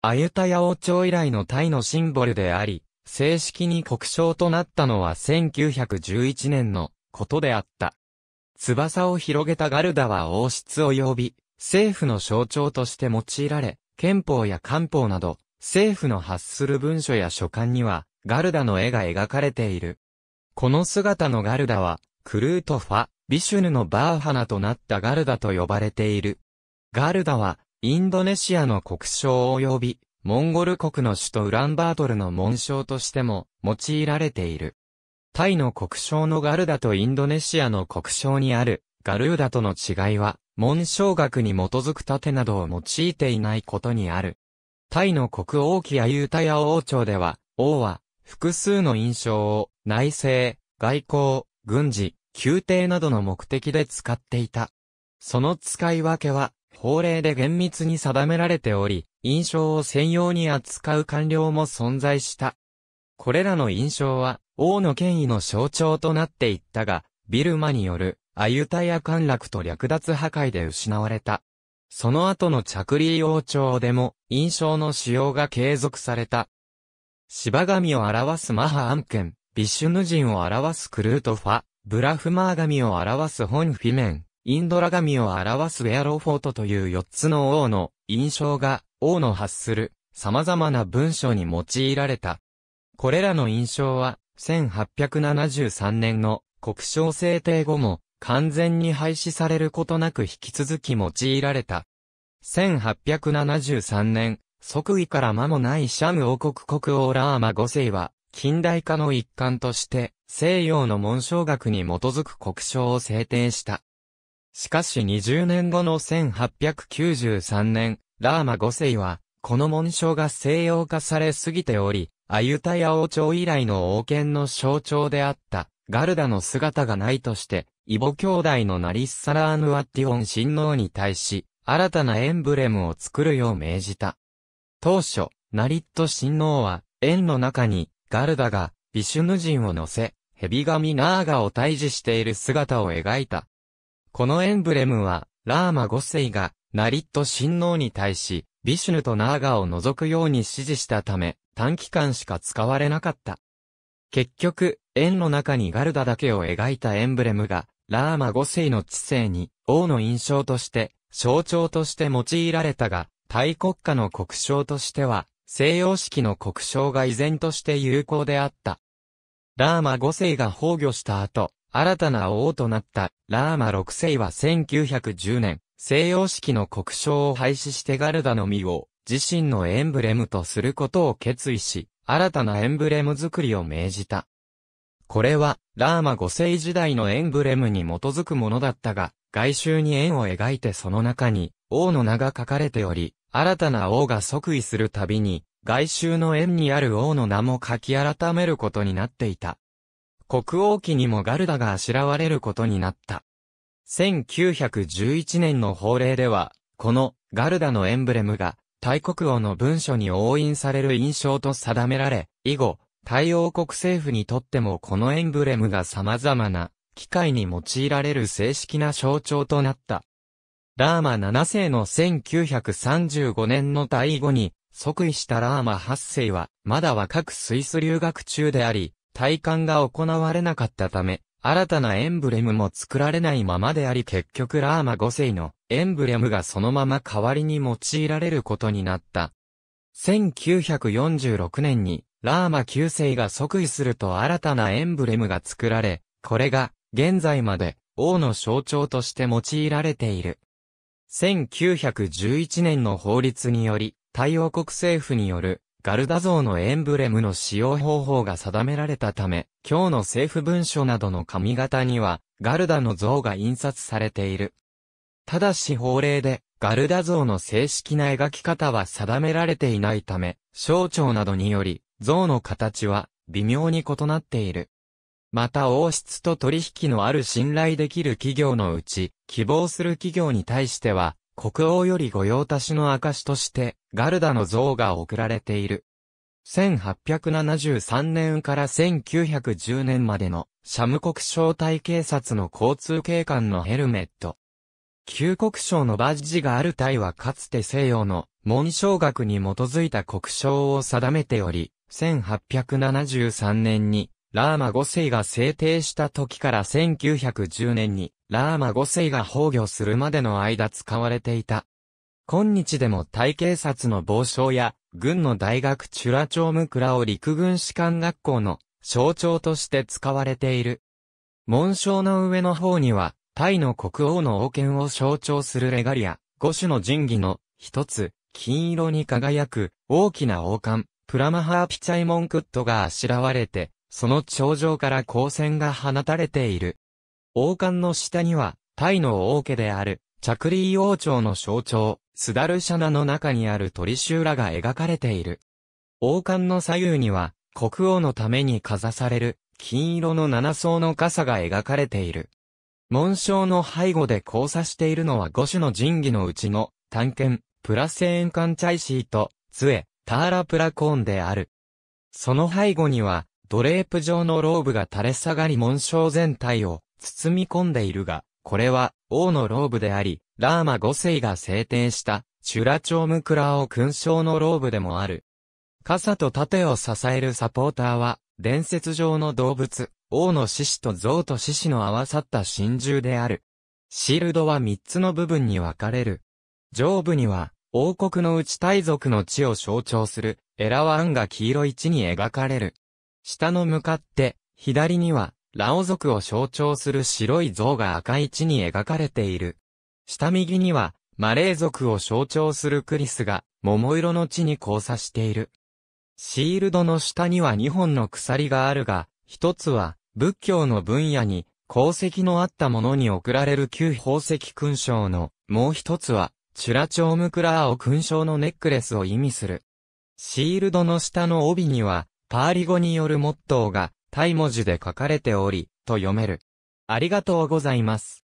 アユタヤ王朝以来のタイのシンボルであり、正式に国章となったのは1911年のことであった。翼を広げたガルダは王室及び政府の象徴として用いられ、憲法や官報など政府の発する文書や書簡にはガルダの絵が描かれている。この姿のガルダはクルートファ、ビシュヌのバーハナとなったガルダと呼ばれている。ガルダはインドネシアの国章及び、モンゴル国の首都ウランバートルの紋章としても用いられている。タイの国章のガルダとインドネシアの国章にあるガルーダとの違いは、紋章学に基づく盾などを用いていないことにある。タイの国王旗やユータヤ王朝では、王は複数の印象を内政、外交、軍事、宮廷などの目的で使っていた。その使い分けは法令で厳密に定められており、印象を専用に扱う官僚も存在した。これらの印象は、王の権威の象徴となっていったが、ビルマによる、アユタヤ陥落と略奪破壊で失われた。その後の着陸王朝でも、印象の使用が継続された。芝神を表すマハアンケン、ビシュヌ人を表すクルートファ、ブラフマー神を表すホンフィメン、インドラ神を表すエアローフォートという四つの王の印象が王の発する様々な文章に用いられた。これらの印象は1873年の国章制定後も完全に廃止されることなく引き続き用いられた。1873年、即位から間もないシャム王国国王ラーマ5世は、近代化の一環として、西洋の文章学に基づく国章を制定した。しかし20年後の1893年、ラーマ5世は、この紋章が西洋化されすぎており、アユタヤ王朝以来の王権の象徴であった、ガルダの姿がないとして、イボ兄弟のナリッサラーヌアッティオン親王に対し、新たなエンブレムを作るよう命じた。当初、ナリット親王は、円の中に、ガルダが、ビシュヌ人を乗せ、蛇神ナーガを退治している姿を描いたこのエンブレムは、ラーマ5世が、ナリット親王に対し、ビシュヌとナーガを除くように指示したため、短期間しか使われなかった。結局、円の中にガルダだけを描いたエンブレムが、ラーマ5世の知性に、王の印象として、象徴として用いられたが、大国家の国章としては、西洋式の国章が依然として有効であった。ラーマ5世が崩御した後、新たな王となったラーマ6世は1910年、西洋式の国章を廃止してガルダの実を自身のエンブレムとすることを決意し、新たなエンブレム作りを命じた。これは、ラーマ5世時代のエンブレムに基づくものだったが、外周に円を描いてその中に、王の名が書かれており、新たな王が即位するたびに、外周の円にある王の名も書き改めることになっていた。国王期にもガルダがあしらわれることになった。1911年の法令では、このガルダのエンブレムが大国王の文書に押印される印象と定められ、以後、大王国政府にとってもこのエンブレムが様々な機械に用いられる正式な象徴となった。ラーマ7世の1935年の退位後に即位したラーマ8世はまだ若くスイス留学中であり、体感が行われなかったため、新たなエンブレムも作られないままであり結局ラーマ5世のエンブレムがそのまま代わりに用いられることになった。1946年にラーマ9世が即位すると新たなエンブレムが作られ、これが現在まで王の象徴として用いられている。1911年の法律により、太陽国政府によるガルダ像のエンブレムの使用方法が定められたため、今日の政府文書などの髪型には、ガルダの像が印刷されている。ただし法令で、ガルダ像の正式な描き方は定められていないため、省庁などにより、像の形は微妙に異なっている。また王室と取引のある信頼できる企業のうち、希望する企業に対しては、国王より御用達の証として、ガルダの像が贈られている。1873年から1910年までの、シャム国省隊警察の交通警官のヘルメット。旧国省のバッジがある隊はかつて西洋の文章学に基づいた国章を定めており、1873年にラーマ5世が制定した時から1910年に、ラーマ5世が崩御するまでの間使われていた。今日でも大警察の傍聴や、軍の大学チュラチョームクラを陸軍士官学校の象徴として使われている。紋章の上の方には、タイの国王の王権を象徴するレガリア、五種の神器の一つ、金色に輝く大きな王冠、プラマハーピチャイモンクットがあしらわれてその頂上から光線が放たれている。王冠の下には、タイの王家である、チャクリー王朝の象徴、スダルシャナの中にある鳥集らが描かれている。王冠の左右には、国王のためにかざされる、金色の七層の傘が描かれている。紋章の背後で交差しているのは五種の神器のうちの、探検、プラセーンカンチャイシーと、杖、ターラプラコーンである。その背後には、ドレープ状のローブが垂れ下がり紋章全体を包み込んでいるが、これは王のローブであり、ラーマ5世が制定したチュラチョームクラオ勲章のローブでもある。傘と盾を支えるサポーターは、伝説上の動物、王の獅子と象と獅子の合わさった真珠である。シールドは3つの部分に分かれる。上部には、王国の内大族の地を象徴する、エラワンが黄色い地に描かれる。下の向かって、左には、ラオ族を象徴する白い像が赤い地に描かれている。下右には、マレー族を象徴するクリスが、桃色の地に交差している。シールドの下には2本の鎖があるが、一つは、仏教の分野に、功績のあった者に贈られる旧宝石勲章の、もう一つは、チュラチョームクラーを勲章のネックレスを意味する。シールドの下の帯には、パーリ語によるモットーが、タイ文字で書かれており、と読める。ありがとうございます。